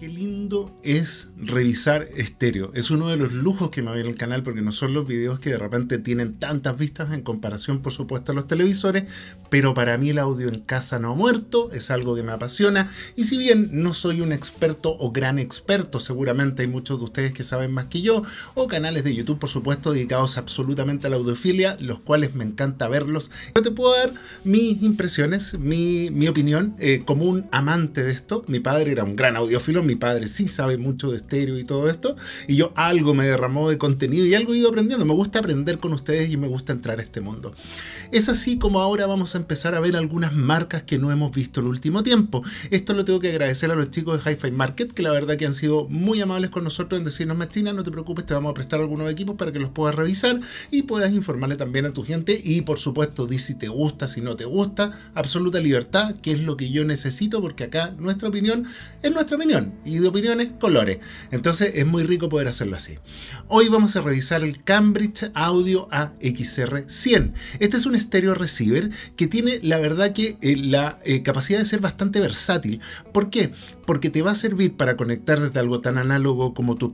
Qué lindo es revisar estéreo. Es uno de los lujos que me viene el canal porque no son los videos que de repente tienen tantas vistas en comparación por supuesto a los televisores, pero para mí el audio en casa no ha muerto, es algo que me apasiona y si bien no soy un experto o gran experto, seguramente hay muchos de ustedes que saben más que yo, o canales de YouTube por supuesto dedicados absolutamente a la audiofilia, los cuales me encanta verlos, pero te puedo dar mis impresiones, mi, opinión eh, como un amante de esto. Mi padre era un gran audiófilo, mi padre sí sabe mucho de estéreo y todo esto, y yo algo me derramó de contenido y algo he ido aprendiendo. Me gusta aprender con ustedes y me gusta entrar a este mundo. Es así como ahora vamos a empezar a ver algunas marcas que no hemos visto el último tiempo. Esto lo tengo que agradecer a los chicos de Hi-Fi Market, que la verdad que han sido muy amables con nosotros en decirnos, Martina, no te preocupes, te vamos a prestar algunos equipos para que los puedas revisar y puedas informarle también a tu gente. Y por supuesto, di si te gusta, si no te gusta, absoluta libertad, que es lo que yo necesito, porque acá nuestra opinión es nuestra opinión y de opiniones, colores. Entonces es muy rico poder hacerlo así. Hoy vamos a revisar el Cambridge Audio AXR100. Este es un estéreo receiver que tiene la verdad que eh, la eh, capacidad de ser bastante versátil. ¿Por qué? Porque te va a servir para conectar desde algo tan análogo como tu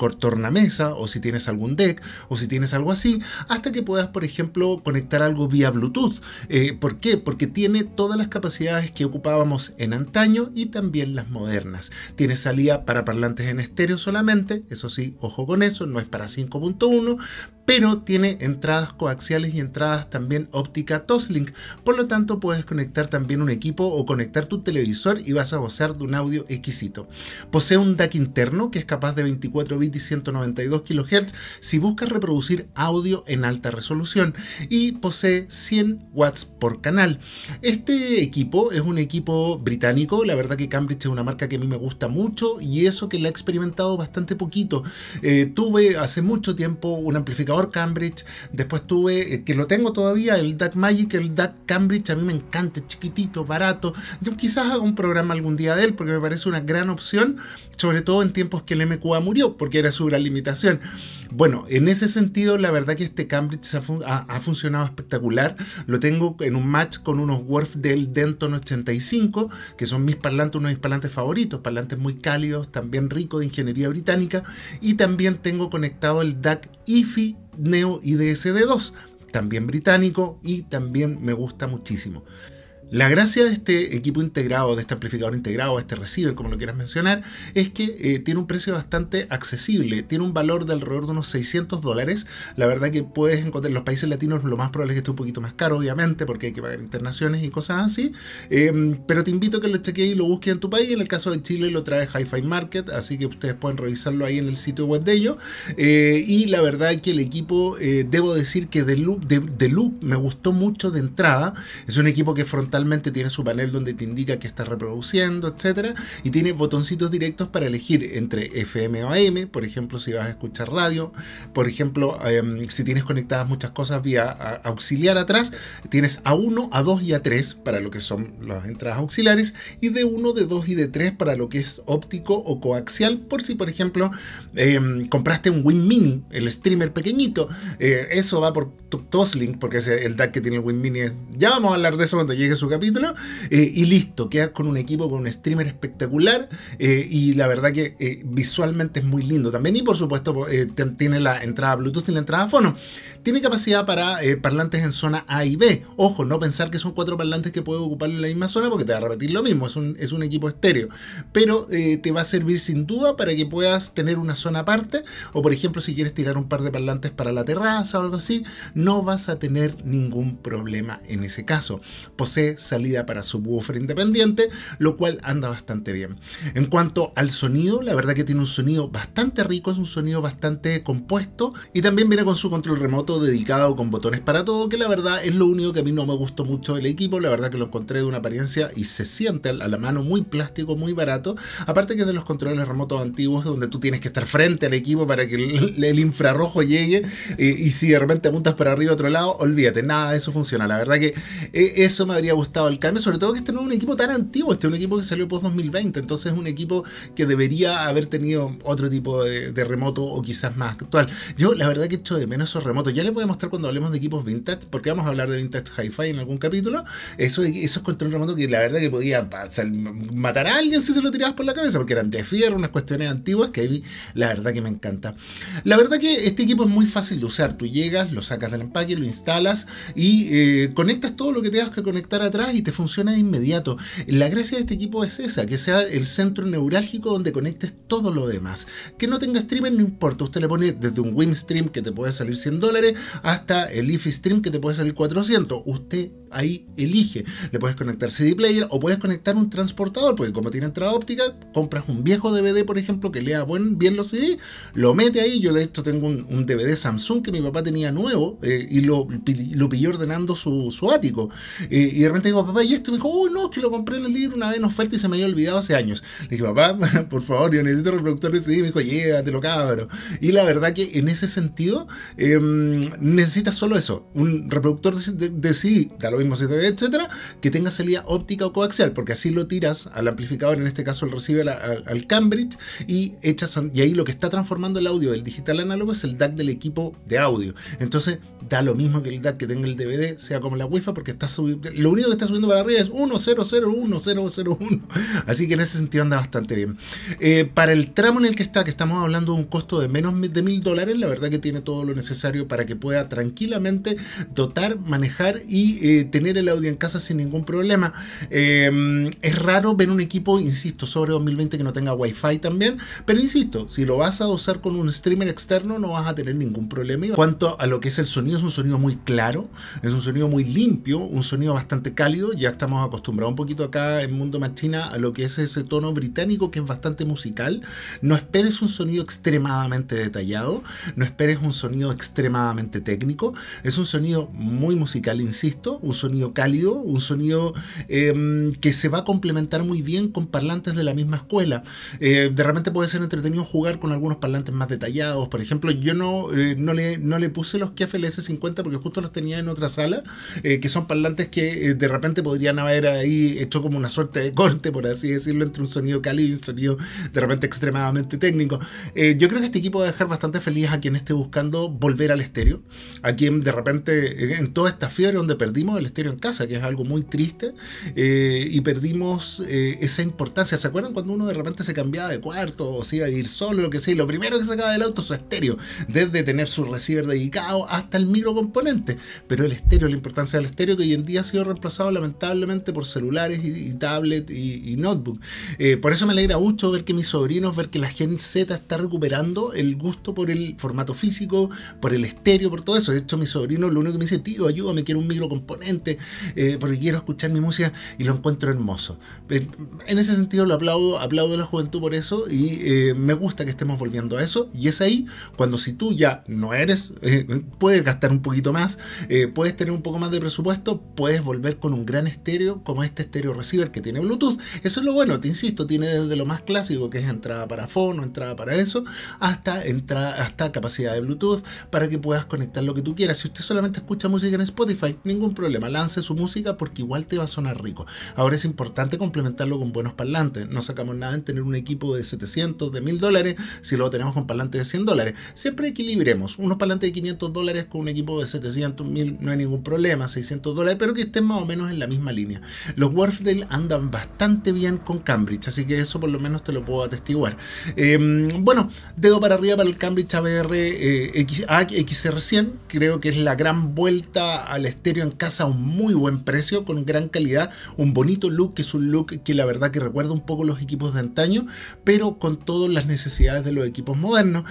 mesa o si tienes algún deck o si tienes algo así, hasta que puedas, por ejemplo, conectar algo vía Bluetooth. Eh, ¿Por qué? Porque tiene todas las capacidades que ocupábamos en antaño y también las modernas. Tiene salida para parlantes en estéreo solamente, eso sí, ojo con eso, no es para 5.1, pero tiene entradas coaxiales y entradas también óptica Toslink. Por lo tanto, puedes conectar también un equipo o conectar tu televisor y vas a gozar de un audio exquisito. Posee un DAC interno que es capaz de 24 bits y 192 kHz si buscas reproducir audio en alta resolución y posee 100 watts por canal. Este equipo es un equipo británico, la verdad que Cambridge es una marca que a mí me gusta mucho y eso que la he experimentado bastante poquito. Eh, tuve hace mucho tiempo un amplificador Cambridge. Después tuve, eh, que lo tengo todavía, el Duck Magic, el Duck Cambridge. A mí me encanta, chiquitito, barato. Yo quizás haga un programa algún día de él porque me parece una gran opción, sobre todo en tiempos que el MQA murió, porque era su gran limitación. Bueno, en ese sentido, la verdad que este Cambridge ha, funcionado espectacular. Lo tengo en un match con unos Worth del Denton 85, que son mis parlantes, unos de mis parlantes favoritos, parlantes muy cálidos, también rico de ingeniería británica. Y también tengo conectado el DAC IFI Neo y DSD2, también británico y también me gusta muchísimo. La gracia de este equipo integrado, de este amplificador integrado, este receiver, como lo quieras mencionar, es que eh, tiene un precio bastante accesible, tiene un valor de alrededor de unos 600 dólares. La verdad que puedes encontrar en los países latinos, lo más probable es que esté un poquito más caro, obviamente, porque hay que pagar internaciones y cosas así. Em, pero te invito a que lo chequees y lo busques en tu país. En el caso de Chile lo trae Hi-Fi Market, así que ustedes pueden revisarlo ahí en el sitio web de ellos. Eh, y la verdad que el equipo, eh, debo decir que de me gustó mucho de entrada. Es un equipo que frontal tiene su panel donde te indica que está reproduciendo, etcétera, y tiene botoncitos directos para elegir entre FM o AM, por ejemplo, si vas a escuchar radio, por ejemplo, em, si tienes conectadas muchas cosas vía auxiliar atrás, tienes A1, A2 y A3 para lo que son las entradas auxiliares y de 1 de 2 y de 3 para lo que es óptico o coaxial, por si, por ejemplo, em, compraste un Win Mini, el streamer pequeñito, eh, eso va por Toslink, porque es el DAC que tiene el Win Mini. Ya vamos a hablar de eso cuando llegue su capítulo, eh, y listo, quedas con un equipo, con un streamer espectacular, eh, y la verdad que eh, visualmente es muy lindo también, y por supuesto tiene la entrada Bluetooth y la entrada Fono. Tiene capacidad para parlantes en zona A y B, ojo, no pensar que son cuatro parlantes que puedes ocupar en la misma zona, porque te va a repetir lo mismo, es un, es un equipo estéreo, pero te va a servir sin duda para que puedas tener una zona aparte, o por ejemplo si quieres tirar un par de parlantes para la terraza o algo así, no vas a tener ningún problema en ese caso. Posee salida para subwoofer independiente, lo cual anda bastante bien. En cuanto al sonido, la verdad que tiene un sonido bastante rico, es un sonido bastante compuesto y también viene con su control remoto dedicado con botones para todo, que la verdad es lo único que a mí no me gustó mucho del equipo, la verdad que lo encontré de una apariencia y se siente a la mano muy plástico, muy barato, aparte que es de los controles remotos antiguos donde tú tienes que estar frente al equipo para que el, infrarrojo llegue y, eh, y si de repente apuntas para arriba a otro lado, olvídate, nada de eso funciona, la verdad que eh, eso me habría gustado estado el cambio, sobre todo que este no es un equipo tan antiguo, este es un equipo que salió post 2020, entonces es un equipo que debería haber tenido otro tipo de, remoto o quizás más actual. Yo la verdad que echo de menos esos remotos, ya les voy a mostrar cuando hablemos de equipos vintage, porque vamos a hablar de vintage hi-fi en algún capítulo, eso, esos control remoto que la verdad que podía matar a alguien si se lo tirabas por la cabeza, porque eran de fierro, unas cuestiones antiguas que la verdad que me encanta. La verdad que este equipo es muy fácil de usar, tú llegas, lo sacas del empaque, lo instalas y eh, conectas todo lo que tengas que conectar a y te funciona de inmediato. La gracia de este equipo es esa, que sea el centro neurálgico donde conectes todo lo demás. Que no tenga streamer no importa, usted le pone desde un win Stream que te puede salir 100 dólares hasta el if Stream que te puede salir 400. Usted ahí elige. Le puedes conectar CD player o puedes conectar un transportador, porque como tiene entrada óptica, compras un viejo DVD, por ejemplo, que lea bien los CD, lo mete ahí. Yo de hecho tengo un, DVD Samsung que mi papá tenía nuevo eh, y lo, lo pilló ordenando su, ático. Eh, y de repente digo, papá, y esto me dijo, uy no, que lo compré en el libro una vez en oferta y se me había olvidado hace años. Le dije, papá, por favor, yo necesito reproductor de CD. Me dijo, llévatelo, cabrón. Y la verdad que en ese sentido, em, necesitas solo eso, un reproductor de, CD, da lo mismo, etcétera, que tenga salida óptica o coaxial, porque así lo tiras al amplificador, en este caso el recibe al, Cambridge, y echas, y ahí lo que está transformando el audio del digital análogo es el DAC del equipo de audio. Entonces, da lo mismo que el DAC que tenga el DVD, sea como la Wi-Fi, porque está Lo único que está subiendo para arriba, es 1001001. Así que en ese sentido anda bastante bien. Eh, para el tramo en el que está, que estamos hablando de un costo de menos de mil dólares, la verdad que tiene todo lo necesario para que pueda tranquilamente dotar, manejar y eh, tener el audio en casa sin ningún problema. Em, es raro ver un equipo, insisto, sobre 2020 que no tenga wifi también, pero insisto, si lo vas a usar con un streamer externo no vas a tener ningún problema. Y cuanto a lo que es el sonido, es un sonido muy claro, es un sonido muy limpio, un sonido bastante caro ya estamos acostumbrados un poquito acá en Mundo Machina a lo que es ese tono británico que es bastante musical. No esperes un sonido extremadamente detallado, no esperes un sonido extremadamente técnico, es un sonido muy musical, insisto, un sonido cálido, un sonido em, que se va a complementar muy bien con parlantes de la misma escuela. Eh, de repente puede ser entretenido jugar con algunos parlantes más detallados, por ejemplo, yo no, eh, no, le, no le puse los KFLS 50 porque justo los tenía en otra sala, eh, que son parlantes que de de repente podrían haber ahí hecho como una suerte de corte, por así decirlo, entre un sonido cálido y un sonido de repente extremadamente técnico. Eh, yo creo que este equipo va a dejar bastante feliz a quien esté buscando volver al estéreo, a quien de repente en toda esta fiebre donde perdimos el estéreo en casa, que es algo muy triste, eh, y perdimos eh, esa importancia. ¿Se acuerdan cuando uno de repente se cambiaba de cuarto o se iba a ir solo, lo que sea? Y lo primero que sacaba del auto su estéreo, desde tener su receiver dedicado hasta el microcomponente. Pero el estéreo, la importancia del estéreo que hoy en día ha sido reemplazado lamentablemente por celulares y, tablet y, notebook. Eh, por eso me alegra mucho ver que mis sobrinos, ver que la Gen Z está recuperando el gusto por el formato físico, por el estéreo, por todo eso. De hecho, mi sobrino lo único que me dice, tío, ayúdame, quiero un micro componente eh, porque quiero escuchar mi música y lo encuentro hermoso. Eh, en ese sentido lo aplaudo, aplaudo a la juventud por eso y me gusta que estemos volviendo a eso. Y es ahí cuando si tú ya no eres, puedes gastar un poquito más, puedes tener un poco más de presupuesto, puedes volver con con un gran estéreo como este estéreo receiver que tiene Bluetooth. Eso es lo bueno, te insisto, tiene desde lo más clásico que es entrada para fono, entrada para eso, hasta, entrada, hasta capacidad de Bluetooth para que puedas conectar lo que tú quieras. Si usted solamente escucha música en Spotify, ningún problema, lance su música porque igual te va a sonar rico. Ahora es importante complementarlo con buenos parlantes. No sacamos nada en tener un equipo de 700, de 1000 dólares si lo tenemos con parlantes de 100 dólares. Siempre equilibremos. Unos parlantes de 500 dólares con un equipo de 700, 1000, no hay ningún problema, 600 dólares, pero que estén más o menos en la misma línea. Los Worfdale andan bastante bien con Cambridge, así que eso por lo menos te lo puedo atestiguar. Em, bueno, dedo para arriba para el Cambridge ABR eh, XR100, creo que es la gran vuelta al estéreo en casa a un muy buen precio, con gran calidad, un bonito look, que es un look que la verdad que recuerda un poco los equipos de antaño, pero con todas las necesidades de los equipos modernos.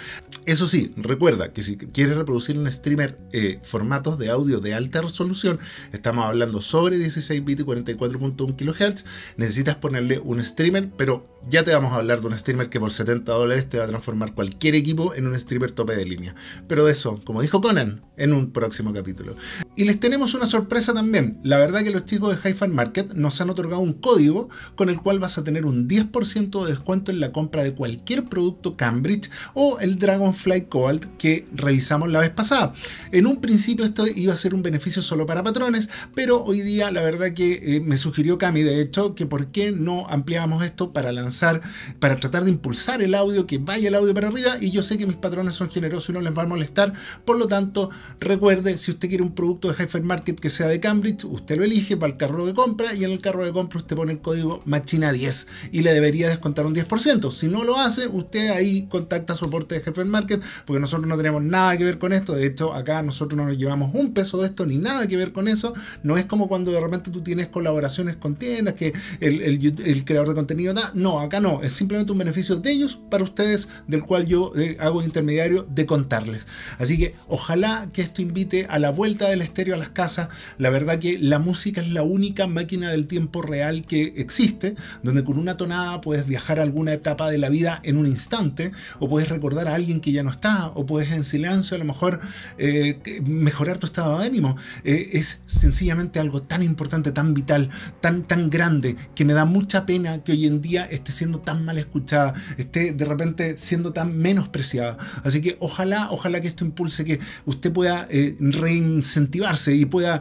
Eso sí, recuerda que si quieres reproducir un streamer eh, formatos de audio de alta resolución, estamos hablando sobre 16 bits y 44.1 kHz. Necesitas ponerle un streamer, pero ya te vamos a hablar de un streamer que por 70 dólares te va a transformar cualquier equipo en un streamer tope de línea. Pero de eso, como dijo Conan, en un próximo capítulo. Y les tenemos una sorpresa también. La verdad que los chicos de Hi-Fi Market nos han otorgado un código con el cual vas a tener un 10% de descuento en la compra de cualquier producto Cambridge o el Dragonfly Cobalt que revisamos la vez pasada. En un principio esto iba a ser un beneficio solo para patrones, pero hoy día la verdad que eh, me sugirió Cami, de hecho, que por qué no ampliábamos esto para lanzar, para tratar de impulsar el audio, que vaya el audio para arriba. Y yo sé que mis patrones son generosos y no les va a molestar. Por lo tanto, recuerde, si usted quiere un producto de Market que sea de Cambridge, usted lo elige para el carro de compra y en el carro de compra usted pone el código Machina10 y le debería descontar un 10%. Si no lo hace, usted ahí contacta a soporte de Market porque nosotros no tenemos nada que ver con esto. De hecho, acá nosotros no nos llevamos un peso de esto ni nada que ver con eso. No es como cuando realmente tú tienes colaboraciones con tiendas, que el, creador de contenido da. No, acá no, es simplemente un beneficio de ellos para ustedes, del cual yo eh, hago intermediario de contarles. Así que ojalá que esto invite a la vuelta del estéreo a las casas. La verdad que la música es la única máquina del tiempo real que existe, donde con una tonada puedes viajar a alguna etapa de la vida en un instante, o puedes recordar a alguien que ya no está, o puedes en silencio a lo mejor eh, mejorar tu estado de ánimo. Eh, es sencillamente algo tan importante, tan vital, tan, tan grande, que me da mucha pena que hoy en día esté siendo tan mal escuchada, esté de repente siendo tan menospreciada. Así que ojalá, ojalá que esto impulse que usted pueda eh, reincentivarse y pueda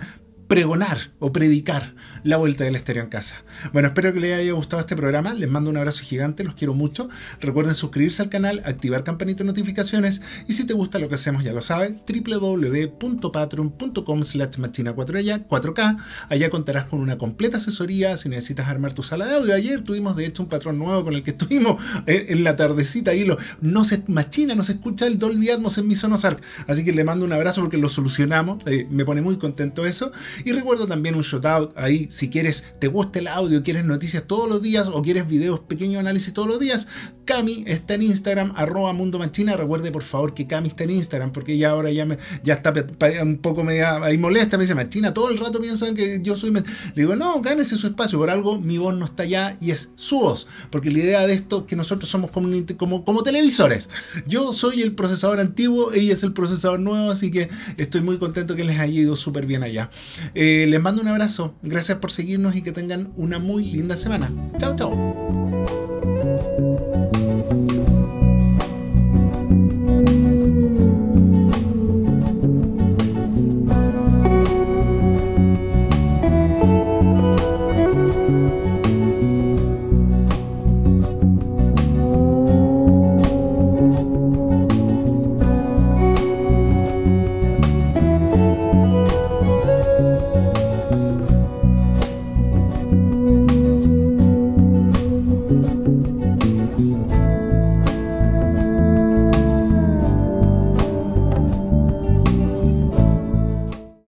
pregonar o predicar la vuelta del estéreo en casa. Bueno, espero que les haya gustado este programa. Les mando un abrazo gigante, los quiero mucho. Recuerden suscribirse al canal, activar campanita de notificaciones y si te gusta lo que hacemos ya lo sabes, www.patreon.com slash machina 4K. Allá contarás con una completa asesoría si necesitas armar tu sala de audio. Ayer tuvimos de hecho un patrón nuevo con el que estuvimos en, la tardecita y lo, no se machina, no se escucha el Dolby Atmos en mi Arc. Así que le mando un abrazo porque lo solucionamos. Eh, me pone muy contento eso. Y recuerda también un shout out ahí, si quieres, te gusta el audio, quieres noticias todos los días o quieres videos, pequeños, análisis todos los días, Cami está en Instagram, arroba Mundo Manchina. Recuerde por favor que Cami está en Instagram, porque ya ahora ya, me, ya está un poco me ahí molesta, me dice machina, todo el rato piensan que yo soy... Le digo, no, gánese su espacio, por algo mi voz no está allá y es su voz, porque la idea de esto es que nosotros somos como, como, como televisores. Yo soy el procesador antiguo, ella es el procesador nuevo, así que estoy muy contento que les haya ido súper bien allá. Eh, les mando un abrazo, gracias por seguirnos y que tengan una muy linda semana. Chao, chao.